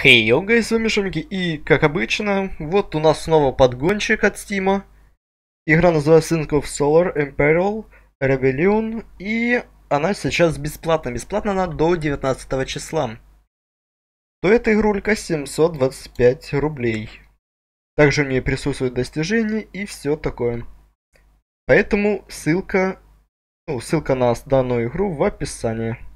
Хей, hey, йога, с вами Шумики, и, как обычно, вот у нас снова подгонщик от Стима. Игра называется Sync of Solar, Imperial, Rebellion, и она сейчас бесплатна. Бесплатна она до 19 числа. То эта игрулька 725 рублей. Также у нее присутствуют достижения и все такое. Поэтому ссылка, ну, ссылка на данную игру в описании.